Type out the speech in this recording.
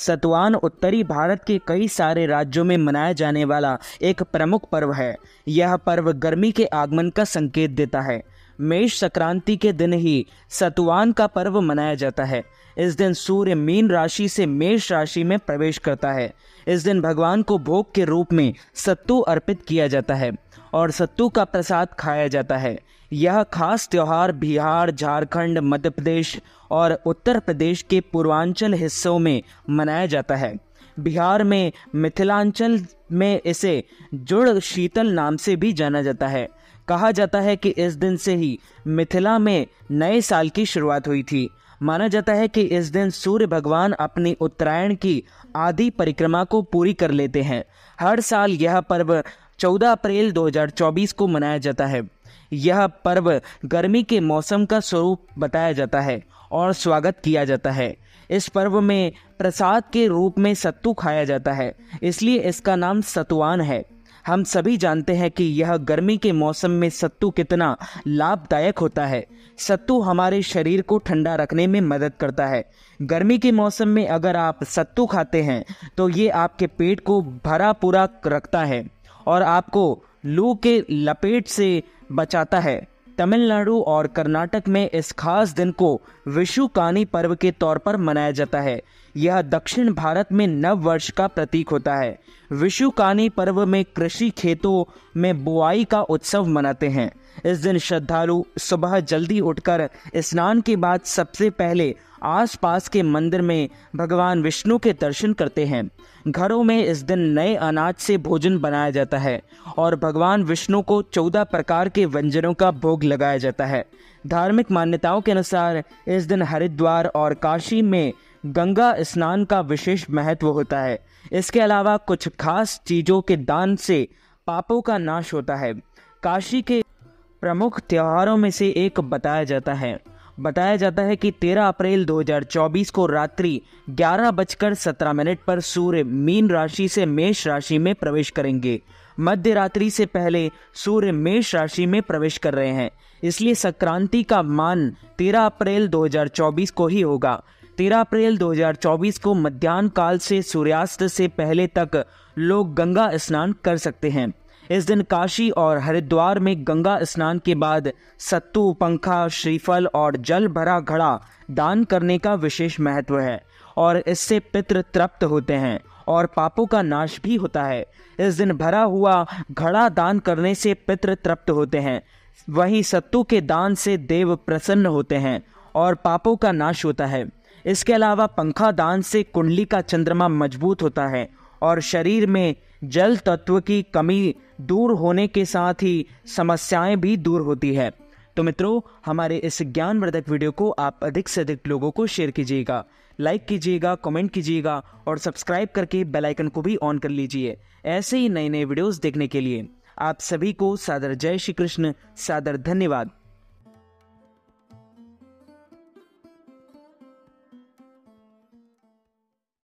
सतवान उत्तरी भारत के कई सारे राज्यों में मनाया जाने वाला एक प्रमुख पर्व है यह पर्व गर्मी के आगमन का संकेत देता है मेष संक्रांति के दिन ही सतुवान का पर्व मनाया जाता है इस दिन सूर्य मीन राशि से मेष राशि में प्रवेश करता है इस दिन भगवान को भोग के रूप में सत्तू अर्पित किया जाता है और सत्तू का प्रसाद खाया जाता है यह खास त्यौहार बिहार झारखंड मध्य प्रदेश और उत्तर प्रदेश के पूर्वांचल हिस्सों में मनाया जाता है बिहार में मिथिलांचल में इसे जुड़ शीतल नाम से भी जाना जाता है कहा जाता है कि इस दिन से ही मिथिला में नए साल की शुरुआत हुई थी माना जाता है कि इस दिन सूर्य भगवान अपनी उत्तरायण की आदि परिक्रमा को पूरी कर लेते हैं हर साल यह पर्व 14 अप्रैल 2024 को मनाया जाता है यह पर्व गर्मी के मौसम का स्वरूप बताया जाता है और स्वागत किया जाता है इस पर्व में प्रसाद के रूप में सत्तू खाया जाता है इसलिए इसका नाम सतुआन है हम सभी जानते हैं कि यह गर्मी के मौसम में सत्तू कितना लाभदायक होता है सत्तू हमारे शरीर को ठंडा रखने में मदद करता है गर्मी के मौसम में अगर आप सत्तू खाते हैं तो ये आपके पेट को भरा पूरा रखता है और आपको लू के लपेट से बचाता है तमिलनाडु और कर्नाटक में इस खास दिन को विशुकानी पर्व के तौर पर मनाया जाता है यह दक्षिण भारत में नव वर्ष का प्रतीक होता है विशुकानी पर्व में कृषि खेतों में बुआई का उत्सव मनाते हैं इस दिन श्रद्धालु सुबह जल्दी उठकर स्नान के बाद सबसे पहले आसपास के मंदिर में भगवान विष्णु के दर्शन करते हैं घरों में इस दिन नए अनाज से भोजन बनाया जाता है और भगवान विष्णु को चौदह प्रकार के व्यंजनों का भोग लगाया जाता है धार्मिक मान्यताओं के अनुसार इस दिन हरिद्वार और काशी में गंगा स्नान का विशेष महत्व होता है इसके अलावा कुछ खास चीज़ों के दान से पापों का नाश होता है काशी के प्रमुख त्योहारों में से एक बताया जाता है बताया जाता है कि 13 अप्रैल 2024 को रात्रि ग्यारह बजकर सत्रह मिनट पर सूर्य मीन राशि से मेष राशि में प्रवेश करेंगे मध्य रात्रि से पहले सूर्य मेष राशि में प्रवेश कर रहे हैं इसलिए संक्रांति का मान 13 अप्रैल 2024 को ही होगा 13 अप्रैल 2024 को मध्यान्ह काल से सूर्यास्त से पहले तक लोग गंगा स्नान कर सकते हैं इस दिन काशी और हरिद्वार में गंगा स्नान के बाद सत्तू पंखा श्रीफल और जल भरा घड़ा दान करने का विशेष महत्व है और इससे पितृ तृप्त होते हैं और पापों का नाश भी होता है इस दिन भरा हुआ घड़ा दान करने से पितृ तृप्त होते हैं वहीं सत्तू के दान से देव प्रसन्न होते हैं और पापों का नाश होता है इसके अलावा पंखा दान से कुंडली का चंद्रमा मजबूत होता है और शरीर में जल तत्व की कमी दूर होने के साथ ही समस्याएं भी दूर होती है तो मित्रों हमारे इस ज्ञानवर्धक वीडियो को आप अधिक से अधिक लोगों को शेयर कीजिएगा लाइक कीजिएगा कमेंट कीजिएगा और सब्सक्राइब करके बेल आइकन को भी ऑन कर लीजिए ऐसे ही नए नए वीडियोस देखने के लिए आप सभी को सादर जय श्री कृष्ण सादर धन्यवाद